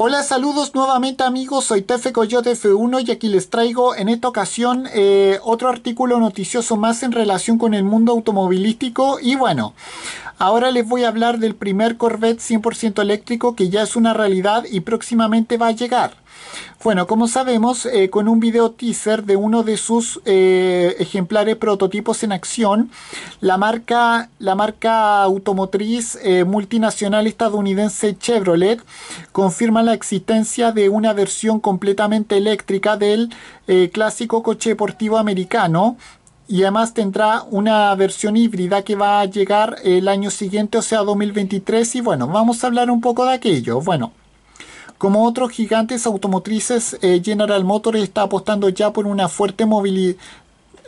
Hola, saludos nuevamente amigos, soy Tefe Coyote F1 y aquí les traigo en esta ocasión eh, otro artículo noticioso más en relación con el mundo automovilístico y bueno, ahora les voy a hablar del primer Corvette 100% eléctrico que ya es una realidad y próximamente va a llegar. Bueno, como sabemos, eh, con un video teaser de uno de sus eh, ejemplares prototipos en acción, la marca, la marca automotriz eh, multinacional estadounidense Chevrolet confirma la existencia de una versión completamente eléctrica del clásico coche deportivo americano y además tendrá una versión híbrida que va a llegar el año siguiente, o sea 2023. Y bueno, vamos a hablar un poco de aquello. Bueno, como otros gigantes automotrices, eh, General Motors está apostando ya por una fuerte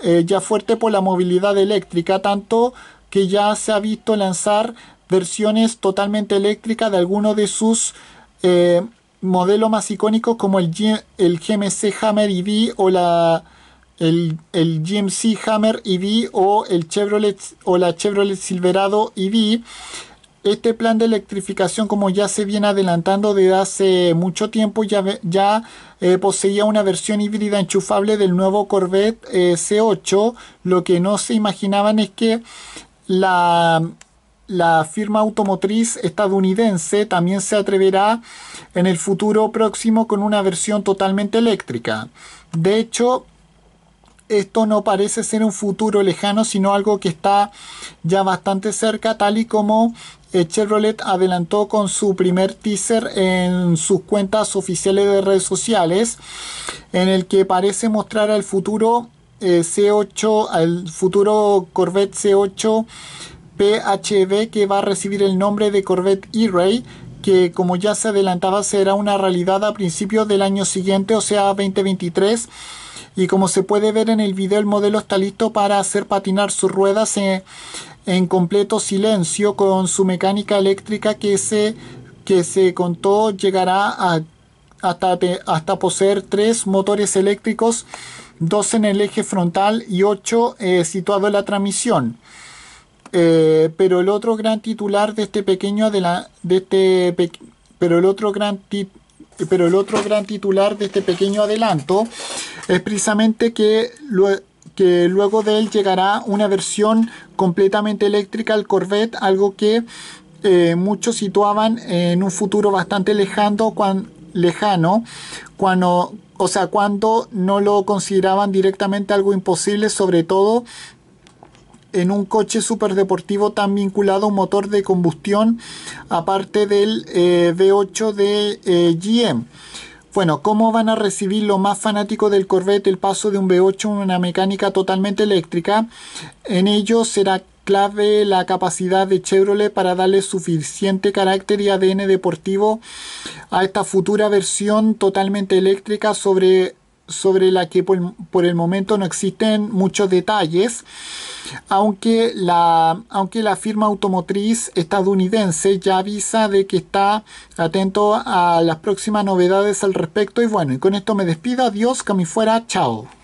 eh, ya fuerte por la movilidad eléctrica, tanto que ya se ha visto lanzar versiones totalmente eléctricas de alguno de sus eh, modelos más icónicos como el, el GMC Hammer EV o la el, el, GMC Hammer EV o el Chevrolet o la Chevrolet Silverado EV este plan de electrificación, como ya se viene adelantando desde hace mucho tiempo, ya, ya eh, poseía una versión híbrida enchufable del nuevo Corvette eh, C8. Lo que no se imaginaban es que la, la firma automotriz estadounidense también se atreverá en el futuro próximo con una versión totalmente eléctrica. De hecho, esto no parece ser un futuro lejano, sino algo que está ya bastante cerca, tal y como Chevrolet adelantó con su primer teaser en sus cuentas oficiales de redes sociales, en el que parece mostrar al futuro eh, C8, al futuro Corvette C8 PHV que va a recibir el nombre de Corvette E-Ray que como ya se adelantaba será una realidad a principios del año siguiente, o sea 2023. Y como se puede ver en el video, el modelo está listo para hacer patinar sus ruedas eh, en completo silencio con su mecánica eléctrica que se, que se contó llegará a, hasta, hasta poseer tres motores eléctricos, dos en el eje frontal y ocho eh, situados en la transmisión. Eh, pero el otro gran titular de este pequeño de, este pero el otro gran pero el otro gran titular de este pequeño adelanto es precisamente que lo, que luego de él llegará una versión completamente eléctrica al Corvette, algo que eh, muchos situaban en un futuro bastante lejano, cuando, o sea, cuando no lo consideraban directamente algo imposible, sobre todo en un coche superdeportivo tan vinculado a un motor de combustión, aparte del eh, V8 de eh, GM. Bueno, ¿cómo van a recibir los más fanáticos del Corvette el paso de un b 8 a una mecánica totalmente eléctrica? En ello será clave la capacidad de Chevrolet para darle suficiente carácter y ADN deportivo a esta futura versión totalmente eléctrica sobre, sobre la que por el momento no existen muchos detalles aunque la, aunque la firma automotriz estadounidense ya avisa de que está atento a las próximas novedades al respecto. Y bueno, y con esto me despido. Adiós, que fuera. Chao.